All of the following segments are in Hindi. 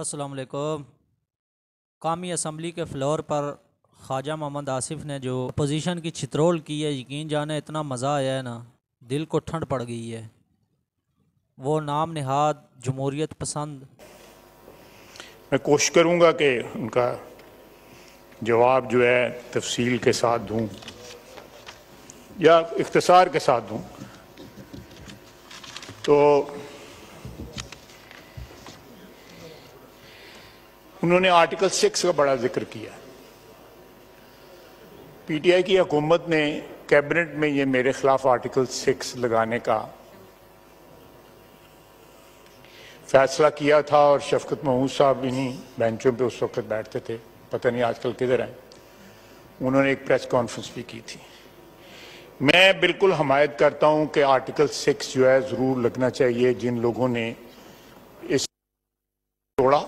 असलकुम कामी असम्बली के फ्लोर पर ख्वाजा मोहम्मद आसिफ ने जो अपोजिशन की छित्रोल की है यकीन जाने इतना मज़ा आया है ना दिल को ठंड पड़ गई है वो नाम नहाद जमहूरीत पसंद मैं कोशिश करूँगा कि उनका जवाब जो है तफसील के साथ दूँ या इख्तसार के साथ दूँ तो उन्होंने आर्टिकल सिक्स का बड़ा जिक्र किया पीटीआई की हुकूमत ने कैबिनेट में ये मेरे खिलाफ आर्टिकल सिक्स लगाने का फैसला किया था और शफकत महमूद साहब इन्हीं बेंचों पे उस वक्त बैठते थे पता नहीं आजकल किधर हैं उन्होंने एक प्रेस कॉन्फ्रेंस भी की थी मैं बिल्कुल हमायत करता हूं कि आर्टिकल सिक्स जो है ज़रूर लगना चाहिए जिन लोगों ने इस तोड़ा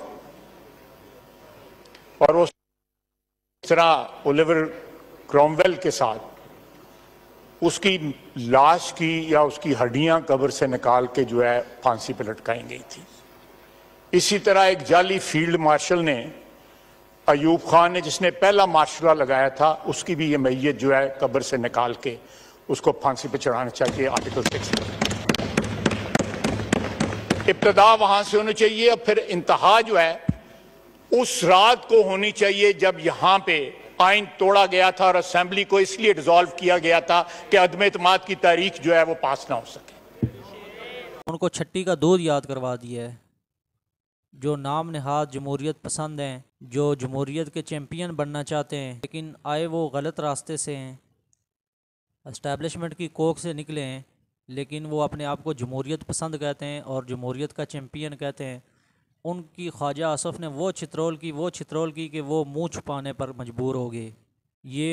और वो तरह ओलिवर क्रॉमवेल के साथ उसकी लाश की या उसकी हड्डियां कब्र से निकाल के जो है फांसी पर लटकाई गई थी इसी तरह एक जाली फील्ड मार्शल ने अयूब खान ने जिसने पहला मार्शला लगाया था उसकी भी ये मैय जो है कब्र से निकाल के उसको फांसी पर चढ़ाना चाहिए आर्टिकल सिक्स इब्तदा वहाँ से होनी चाहिए और फिर इंतहा जो है उस रात को होनी चाहिए जब यहाँ पे आइन तोड़ा गया था और असेंबली को इसलिए डिजॉल्व किया गया था कि अदम अतमाद की तारीख जो है वो पास ना हो सके उनको छट्टी का दूध याद करवा दिया है जो नाम नहाद जमहूरीत पसंद हैं जो जमहूरीत के चैम्पियन बनना चाहते हैं लेकिन आए वो गलत रास्ते से हैं इस्टेबलिशमेंट की कोख से निकले हैं लेकिन वो अपने आप को जमहूरीत पसंद कहते हैं और जमहूरीत का चैम्पियन कहते हैं उनकी ख्वाजा आसफ़ ने वो चित्रोल की वो चित्रोल की कि वो मुँह छुपाने पर मजबूर हो गए ये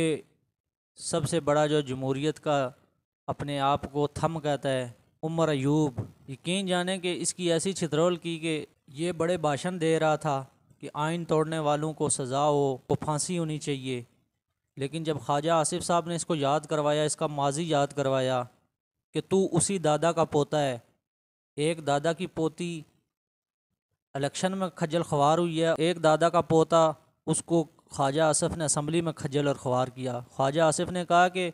सबसे बड़ा जो जमहूरीत का अपने आप को थम कहता है उमर अयूब यकीन जाने कि इसकी ऐसी छित्रोल की कि ये बड़े भाषण दे रहा था कि आइन तोड़ने वालों को सज़ा हो वो फांसी होनी चाहिए लेकिन जब ख्वाजा आसिफ साहब ने इसको याद करवाया इसका माजी याद करवाया कि तू उसी दादा का पोता है एक दादा की पोती इलेक्शन में खजल ख्वार हुई है एक दादा का पोता उसको ख्वाजा आसफ़ ने असम्बली में खजल और ख्वार किया ख्वाजा आसफ़ ने कहा कि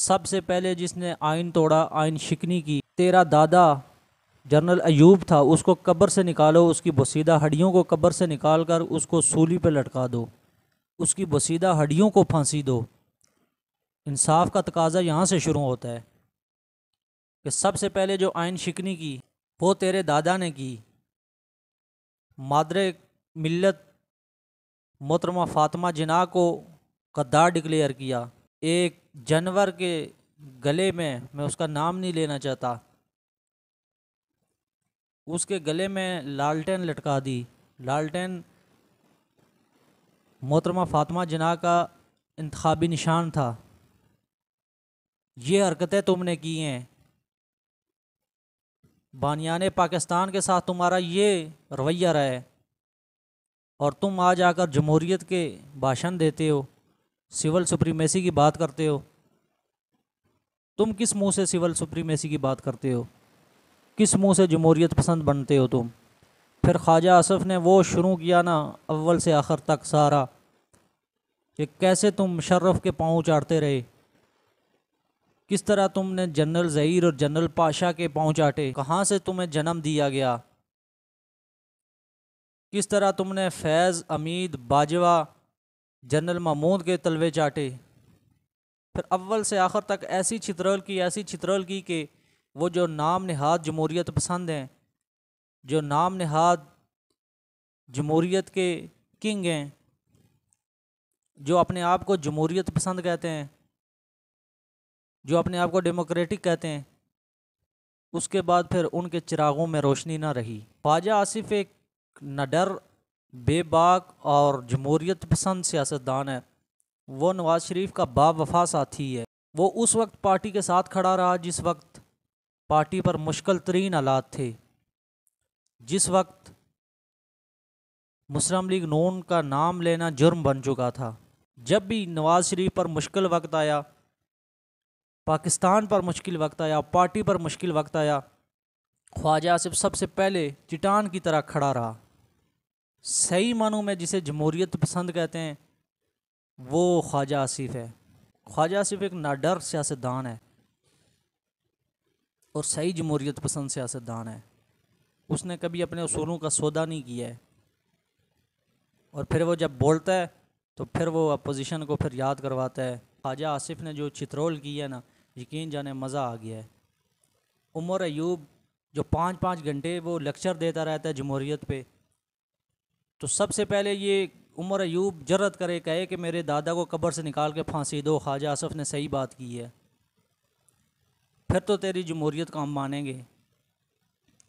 सबसे पहले जिसने आइन तोड़ा आइन शिकनी की तेरा दादा जनरल अयूब था उसको कब्र से निकालो उसकी बसीदा हड्डियों को कब्र से निकाल कर उसको सूली पर लटका दो उसकी बसीदा हड्डियों को फांसी दो इंसाफ का तकाजा यहाँ से शुरू होता है कि सबसे पहले जो आइन शिकनी की वो तेरे दादा ने की मादर मिलत मोहतरमा फातिमा जिना को गद्दार डिक्लेयर किया एक जानवर के गले में मैं उसका नाम नहीं लेना चाहता उसके गले में लालटेन लटका दी लालटेन मोहतरमा फातिमा जना का इंतबी निशान था ये हरकतें तुमने की हैं बानियान पाकिस्तान के साथ तुम्हारा ये रवैया रहा है और तुम आज आकर जमहूरीत के भाषण देते हो सिविल सुप्रीमेसी की बात करते हो तुम किस मुंह से सिविल सुप्रीमेसी की बात करते हो किस मुंह से जमहूरीत पसंद बनते हो तुम फिर ख्वाजा आसफ़ ने वो शुरू किया ना अव्वल से आखिर तक सारा कि कैसे तुम मुशर्रफ़ के पाँव चाटते रहे किस तरह तुमने जनरल ज़हीर और जनरल पाशा के पाँव चाटे कहाँ से तुम्हें जन्म दिया गया किस तरह तुमने फैज़ अमीद बाजवा जनरल महमूद के तलवे चाटे फिर अव्वल से आखिर तक ऐसी छतरल की ऐसी छितरल की कि वो जो नाम नहाद जमहूरीत पसंद हैं जो नाम नहाद जमहूरीत के किंग हैं जो अपने आप को जमहूरीत पसंद कहते हैं जो अपने आप को डेमोक्रेटिक कहते हैं उसके बाद फिर उनके चिरागों में रोशनी ना रही ख्वाजा आसिफ एक नडर बेबाक और जमहूरीत पसंद सियासतदान है वो नवाज़ शरीफ का बावफा साथी है वो उस वक्त पार्टी के साथ खड़ा रहा जिस वक्त पार्टी पर मुश्किल तरीन हालात थे जिस वक्त मुस्लिम लीग नून का नाम लेना जुर्म बन चुका था जब भी नवाज़ शरीफ पर मुश्किल वक्त आया पाकिस्तान पर मुश्किल वक्त आया पार्टी पर मुश्किल वक्त आया ख्वाजा आसिफ सबसे पहले चटान की तरह खड़ा रहा सही मानों में जिसे जमहूरियत पसंद कहते हैं वो ख्वाजा आसिफ है ख्वाजा आसिफ एक नाडर सियासतदान है और सही जमहूरियत पसंद सियासतदान है उसने कभी अपने असूलों का सौदा नहीं किया है और फिर वो जब बोलता है तो फिर वो अपोजिशन को फिर याद करवाता है ख्वाजा आसिफ ने जो चित्रोल की है ना यकीन जाने मज़ा आ गया है उमर अयूब जो पाँच पाँच घंटे वो लेक्चर देता रहता है जमहूरीत पे तो सबसे पहले ये उमर एयूब जरत करे कहे कि मेरे दादा को कब्र से निकाल के फांसी दो ख्वाजा आसफ़ ने सही बात की है फिर तो तेरी जमहूरीत का हम मानेंगे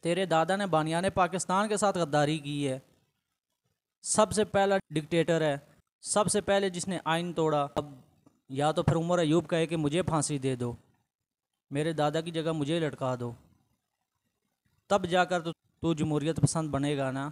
तेरे दादा ने बानियान पाकिस्तान के साथ गद्दारी की है सबसे पहला डिक्टेटर है सबसे पहले जिसने आइन तोड़ा अब या तो फिर उमर अयूब कहे कि मुझे फांसी दे दो मेरे दादा की जगह मुझे लटका दो तब जाकर तो तू जमहूरियत पसंद बनेगा ना